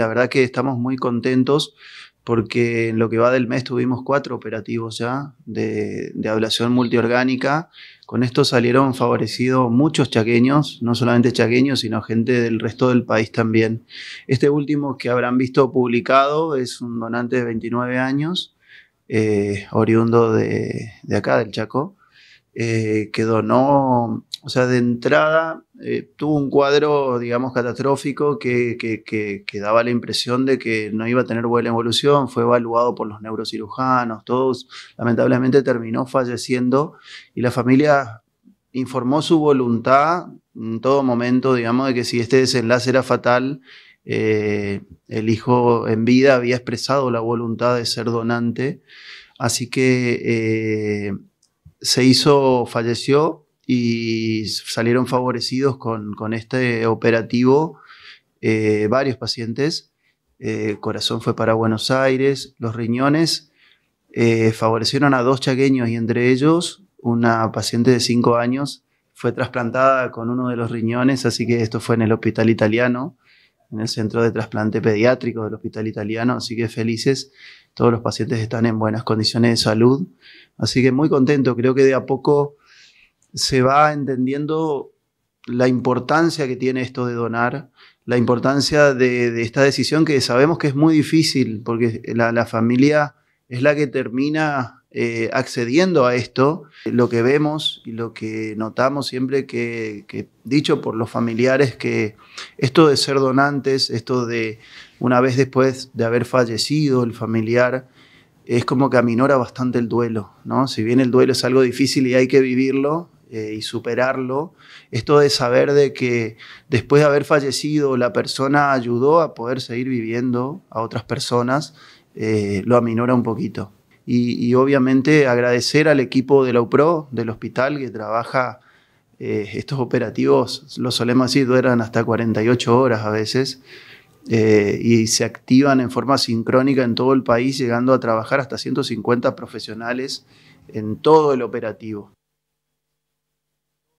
La verdad que estamos muy contentos porque en lo que va del mes tuvimos cuatro operativos ya de, ablación multiorgánica. Con esto salieron favorecidos muchos chaqueños, no solamente chaqueños, sino gente del resto del país también. Este último que habrán visto publicado es un donante de 29 años, eh, oriundo de acá, del Chaco. Eh, que donó, o sea, de entrada eh, tuvo un cuadro, digamos, catastrófico que, daba la impresión de que no iba a tener buena evolución, fue evaluado por los neurocirujanos, todos, lamentablemente terminó falleciendo y la familia informó su voluntad en todo momento, digamos, de que si este desenlace era fatal, eh, el hijo en vida había expresado la voluntad de ser donante. Así que se hizo, falleció y salieron favorecidos con, con este operativo eh, varios pacientes. el eh, corazón fue para Buenos Aires, los riñones eh, favorecieron a dos chaqueños y entre ellos una paciente de 5 años fue trasplantada con uno de los riñones, así que esto fue en el hospital italiano en el centro de trasplante pediátrico del hospital italiano, así que felices, todos los pacientes están en buenas condiciones de salud, así que muy contento, creo que de a poco se va entendiendo la importancia que tiene esto de donar, la importancia de, esta decisión que sabemos que es muy difícil, porque la, la familia es la que termina eh, accediendo a esto, lo que vemos y lo que notamos siempre que, que, dicho por los familiares, que esto de ser donantes, esto de una vez después de haber fallecido el familiar, es como que aminora bastante el duelo, ¿no? Si bien el duelo es algo difícil y hay que vivirlo eh, y superarlo, esto de saber de que después de haber fallecido la persona ayudó a poder seguir viviendo a otras personas, eh, lo aminora un poquito y, obviamente agradecer al equipo de la UPRO, del hospital, que trabaja eh, estos operativos, Los solemos decir, duran hasta 48 horas a veces. Eh, y se activan en forma sincrónica en todo el país, llegando a trabajar hasta 150 profesionales en todo el operativo.